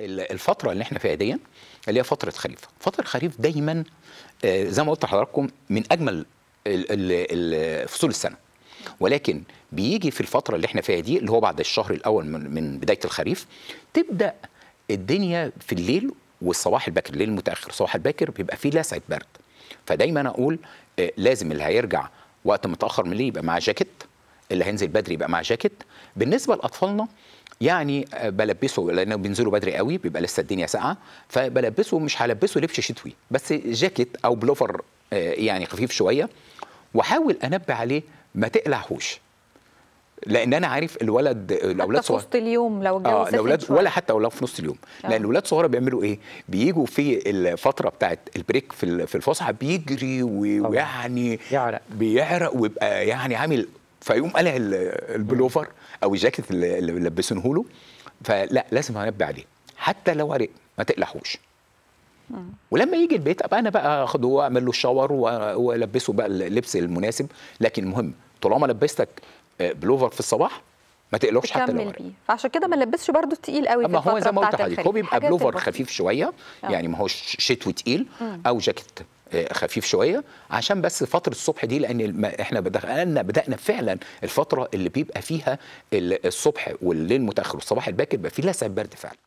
الفتره اللي احنا فيها دي اللي هي فتره خريف فتره خريف دايما آه، زي ما قلت لحضراتكم من اجمل فصول السنه ولكن بيجي في الفتره اللي احنا فيها دي اللي هو بعد الشهر الاول من بدايه الخريف تبدا الدنيا في الليل والصباح الباكر الليل المتاخر الصباح الباكر بيبقى فيه لسعه برد فدايما اقول آه، لازم اللي هيرجع وقت متاخر من الليل يبقى مع جاكيت اللي هينزل بدري يبقى مع جاكيت بالنسبه لاطفالنا يعني بلبسه لانه بينزلوا بدري قوي بيبقى لسه الدنيا ساقعه فبلبسه مش هلبسه لبس شتوي بس جاكيت او بلوفر آه، يعني خفيف شويه واحاول انبه عليه ما تقلعهوش لان انا عارف الولد الاولاد صغار في نص اليوم لو الجو آه الاولاد ولا حتى ولو في نص اليوم آه. لان الاولاد صغار بيعملوا ايه بيجوا في الفتره بتاعه البريك في الفسحه بيجري ويعني بيعرق بيعرق ويبقى يعني عامل فيقوم قلع البلوفر او الجاكيت اللي لبسنه له فلا لازم هنبه عليه حتى لو عرق ما تقلحوش ولما يجي البيت ابقى انا بقى اخده واعمل له الشاور والبسه بقى اللبس المناسب لكن المهم طالما لبستك آه، بلوفر في الصباح ما تقلقش حتى لو بيه فعشان كده ما نلبسش برضه التقيل قوي ما هو زي ما قلت لحضرتك هو بيبقى بلوفر خفيف شويه اه. يعني ما هوش شتوي تقيل او جاكيت خفيف شويه عشان بس فتره الصبح دي لان احنا بدأنا, بدانا فعلا الفتره اللي بيبقى فيها الصبح والليل متاخر والصباح الباكر بيبقى فيه لسع برد فعلا